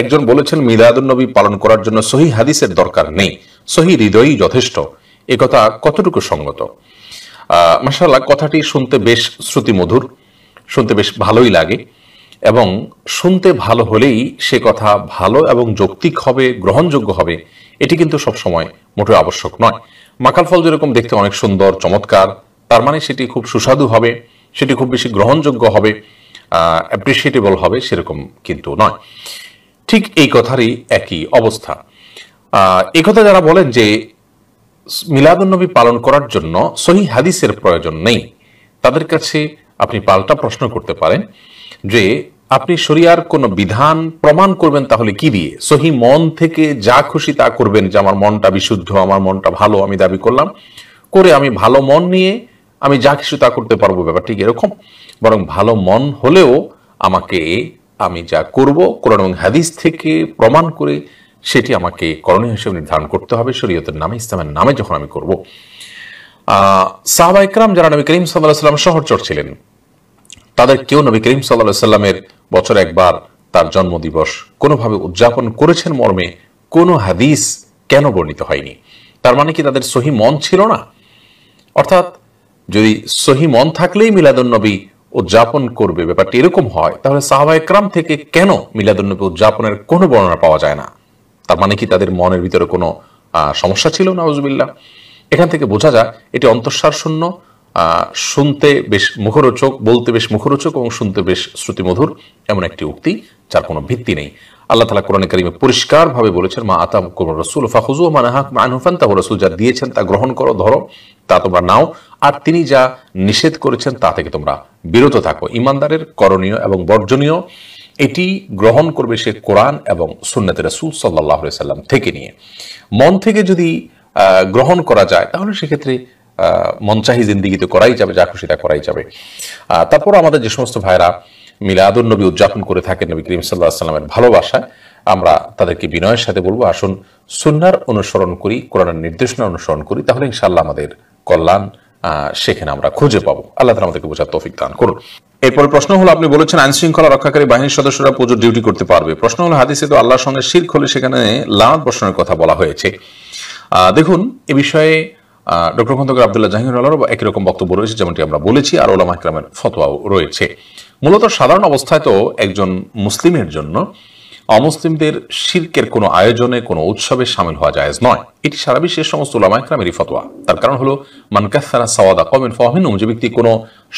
একজন বলেছেন নবী পালন করার জন্য সহি হাদিসের দরকার নেই সহি হৃদয়ই যথেষ্ট একথা কতটুকু সঙ্গত মাসাল্লাহ কথাটি শুনতে বেশ শ্রুতিমধুর শুনতে বেশ ভালোই লাগে এবং শুনতে ভালো হলেই সে কথা ভালো এবং যৌক্তিক হবে গ্রহণযোগ্য হবে এটি কিন্তু সব সময় আবশ্যক নয় মাকাল ফল যেরকম দেখতে অনেক সুন্দর চমৎকার তার মানে সেটি খুব সুস্বাদু হবে সেটি খুব বেশি গ্রহণযোগ্য হবে অ্যাপ্রিসিয়েটেবল হবে সেরকম কিন্তু নয় ঠিক এই কথারই একই অবস্থা এ কথা যারা বলেন যে মিলাদুন্নবী পালন করার জন্য সহি হাদিসের প্রয়োজন নেই তাদের কাছে আপনি পাল্টা প্রশ্ন করতে পারেন যে আপনি শরিয়ার কোন বিধান প্রমাণ করবেন তাহলে কি দিয়ে সহি মন থেকে যা খুশি তা করবেন যে আমার মনটা বিশুদ্ধ আমার মনটা ভালো আমি দাবি করলাম করে আমি ভালো মন নিয়ে আমি যা কিছু তা করতে পারবো ব্যাপারটি এরকম বরং ভালো মন হলেও আমাকে আমি যা করব কোরআন এবং হাদিস থেকে প্রমাণ করে সেটি আমাকে করণীয় হিসেবে নির্ধারণ করতে হবে শরীয়তের নামে ইসলামের নামে যখন আমি করব সাহবা ইকরাম যারা নবী করিম সাল্লাহ সাল্লাম শহরচর ছিলেন তাদের কেউ নবী করিম সাল্লাহ সাল্লামের বছর একবার তার জন্মদিবস কোনোভাবে উদযাপন করেছেন মর্মে কোনো হাদিস কেন বর্ণিত হয়নি তার মানে কি তাদের সহি মন ছিল না অর্থাৎ যদি সহি মন থাকলেই নবী উদযাপন করবে ব্যাপারটি এরকম হয় তাহলে সাহাবা থেকে কেন মিলাদুল্নবী উদযাপনের কোনো বর্ণনা পাওয়া যায় না তার মানে কি তাদের মনের ভিতরে কোনো সমস্যা ছিল নাউজুবিল্লা এখান থেকে বোঝা যায় এটি অন্তঃসার শূন্য শুনতে বেশ মুখরোচক বলতে বেশ মুখরোচক এবং শুনতে বেশ শ্রুতিমধুর এমন একটি উক্তি যার কোনো ভিত্তি নেই আল্লাহ তালা কোরআন করিমে পরিষ্কারভাবে বলেছেন মা আতাম কুমর রসুল ফাহুজু মানাহাক মানহুফান তাহ রসুল যা দিয়েছেন তা গ্রহণ করো ধরো তা তোমরা নাও আর তিনি যা নিষেধ করেছেন তা থেকে তোমরা বিরত থাকো ইমানদারের করণীয় এবং বর্জনীয় এটি গ্রহণ করবে সে কোরআন এবং সুন্নাতে রাসুল সাল্লাহ সাল্লাম থেকে নিয়ে মন থেকে যদি গ্রহণ করা যায় তাহলে সেক্ষেত্রে মনচাহি জিন্দিগিতে করাই যাবে যা খুশি তা করাই যাবে তারপর আমাদের যে সমস্ত ভাইরা মিলাদুল নবী উদযাপন করে থাকেন নবী করিম সাল্লাহ সাল্লামের ভালোবাসা আমরা তাদেরকে বিনয়ের সাথে বলবো আসুন সুন্নার অনুসরণ করি কোরআনের নির্দেশনা অনুসরণ করি তাহলে ইনশাল্লাহ আমাদের কল্যাণ সেখানে আমরা খুঁজে পাবো আল্লাহ তালা আমাদেরকে বোঝার তফিক দান করুন এরপর প্রশ্ন হলো আপনি বলেছেন আইন শৃঙ্খলা রক্ষাকারী বাহিনীর সদস্যরা পুজোর ডিউটি করতে পারবে প্রশ্ন হলো হাদিসে তো আল্লাহর সঙ্গে শির্ক হলে সেখানে লানত বসানোর কথা বলা হয়েছে দেখুন এ বিষয়ে ডক্টর খন্দকার আবদুল্লাহ জাহির আলহ একরকম বক্তব্য রয়েছে যেমনটি আমরা বলেছি আর ওলামা ইকরামের ফতোয়াও রয়েছে মূলত সাধারণ অবস্থায় তো একজন মুসলিমের জন্য অমুসলিমদের শির্কের কোনো আয়োজনে কোনো উৎসবে সামিল হওয়া জায়েজ নয় এটি সারা বিশ্বের সমস্ত ওলামাইকরামেরই ফতোয়া তার কারণ হলো মানকাসানা সওয়াদা কমেন ফহমিনুম যে ব্যক্তি কোনো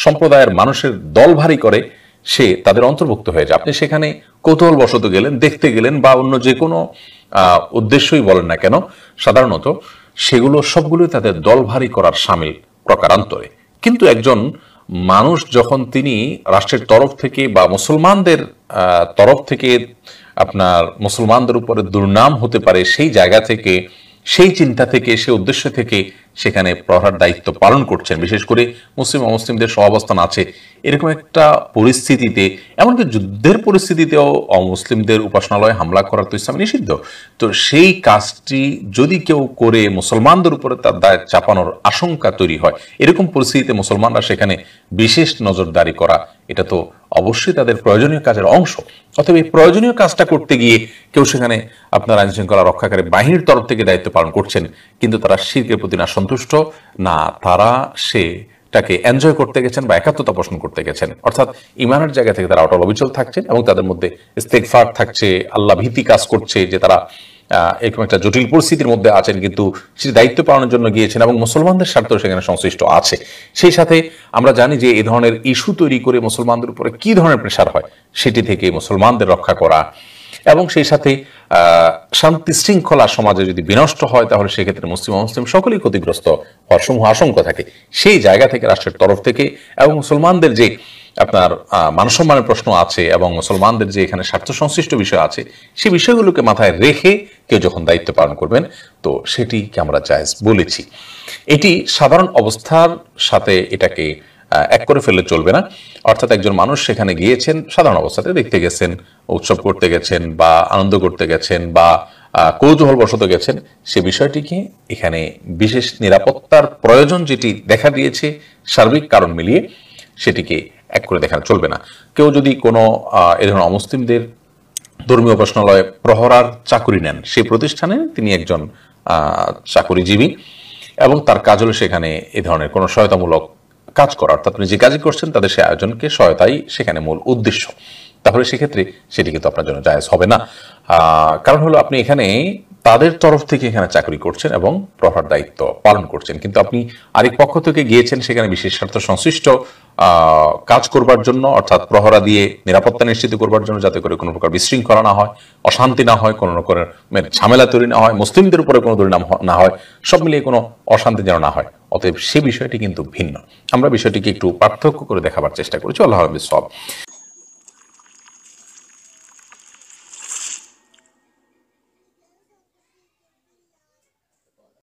সম্প্রদায়ের মানুষের দল ভারী করে সে তাদের অন্তর্ভুক্ত হয়ে যায় আপনি সেখানে কৌতূহলবশত গেলেন দেখতে গেলেন বা অন্য যে কোনো উদ্দেশ্যই বলেন না কেন সাধারণত সেগুলো সবগুলোই তাদের দল ভারী করার সামিল প্রকারান্তরে কিন্তু একজন মানুষ যখন তিনি রাষ্ট্রের তরফ থেকে বা মুসলমানদের তরফ থেকে আপনার মুসলমানদের উপরে দুর্নাম হতে পারে সেই জায়গা থেকে সেই চিন্তা থেকে সেই উদ্দেশ্য থেকে সেখানে প্রহার দায়িত্ব পালন করছেন বিশেষ করে মুসলিম অমুসলিমদের সহাবস্থান আছে এরকম একটা পরিস্থিতিতে এমনকি যুদ্ধের পরিস্থিতিতেও অমুসলিমদের উপাসনালয়ে হামলা করা তো ইসলাম নিষিদ্ধ তো সেই কাজটি যদি কেউ করে মুসলমানদের উপরে তার দায় চাপানোর আশঙ্কা তৈরি হয় এরকম পরিস্থিতিতে মুসলমানরা সেখানে বিশেষ নজরদারি করা এটা তো অবশ্যই তাদের প্রয়োজনীয় কাজের অংশ অথবা এই প্রয়োজনীয় কাজটা করতে গিয়ে কেউ সেখানে আপনার আইন শৃঙ্খলা রক্ষাকারী বাহিনীর তরফ থেকে দায়িত্ব পালন করছেন কিন্তু তারা শিল্পের প্রতি না সন্তুষ্ট না তারা সে তাকে এনজয় করতে গেছেন বা একাত্মতা পোষণ করতে গেছেন অর্থাৎ ইমানের জায়গা থেকে তারা অটল অবিচল থাকছেন এবং তাদের মধ্যে স্টেকফার থাকছে আল্লাহ ভীতি কাজ করছে যে তারা এরকম একটা জটিল পরিস্থিতির মধ্যে আছেন কিন্তু সেটি দায়িত্ব পালনের জন্য গিয়েছেন এবং মুসলমানদের স্বার্থ সেখানে সংশ্লিষ্ট আছে সেই সাথে আমরা জানি যে এ ধরনের ইস্যু তৈরি করে মুসলমানদের উপরে কি ধরনের প্রেশার হয় সেটি থেকে মুসলমানদের রক্ষা করা এবং সেই সাথে শান্তি শৃঙ্খলা সমাজে যদি বিনষ্ট হয় তাহলে সেক্ষেত্রে মুসলিম মুসলিম সকলেই ক্ষতিগ্রস্ত হওয়ার সমূহ আশঙ্কা থাকে সেই জায়গা থেকে রাষ্ট্রের তরফ থেকে এবং মুসলমানদের যে আপনার মানসম্মানের প্রশ্ন আছে এবং মুসলমানদের যে এখানে স্বার্থ সংশ্লিষ্ট বিষয় আছে সে বিষয়গুলোকে মাথায় রেখে কেউ যখন দায়িত্ব পালন করবেন তো সেটিকে আমরা জায়জ বলেছি এটি সাধারণ অবস্থার সাথে এটাকে এক করে ফেললে চলবে না অর্থাৎ একজন মানুষ সেখানে গিয়েছেন সাধারণ অবস্থাতে দেখতে গেছেন উৎসব করতে গেছেন বা আনন্দ করতে গেছেন বা কৌতূহল বসত গেছেন সে বিষয়টিকে এখানে বিশেষ নিরাপত্তার প্রয়োজন যেটি দেখা দিয়েছে সার্বিক কারণ মিলিয়ে সেটিকে এক করে দেখানো চলবে না কেউ যদি কোনো এ ধরনের অমুসলিমদের ধর্মীয় উপাসনালয়ে প্রহরার চাকুরি নেন সেই প্রতিষ্ঠানে তিনি একজন চাকুরিজীবী এবং তার কাজ হলো সেখানে এ ধরনের কোনো সহায়তামূলক কাজ করা অর্থাৎ আপনি যে কাজই করছেন তাদের সে আয়োজনকে সহায়তাই সেখানে মূল উদ্দেশ্য তাহলে সেক্ষেত্রে সেটি কিন্তু আপনার জন্য জায়জ হবে না কারণ হলো আপনি এখানে তাদের তরফ থেকে এখানে চাকরি করছেন এবং প্রভার দায়িত্ব পালন করছেন কিন্তু আপনি আরেক পক্ষ থেকে গিয়েছেন সেখানে বিশেষ স্বার্থ সংশ্লিষ্ট কাজ করবার জন্য অর্থাৎ প্রহরা দিয়ে নিরাপত্তা নিশ্চিত করবার জন্য যাতে করে কোনো প্রকার বিশৃঙ্খলা না হয় অশান্তি না হয় কোনো রকমের মানে ঝামেলা তৈরি না হয় মুসলিমদের উপরে কোনো দুর্নাম না হয় সব মিলিয়ে কোনো অশান্তি যেন না হয় অতএব সে বিষয়টি কিন্তু ভিন্ন আমরা বিষয়টিকে একটু পার্থক্য করে দেখাবার চেষ্টা করেছি আল্লাহ সব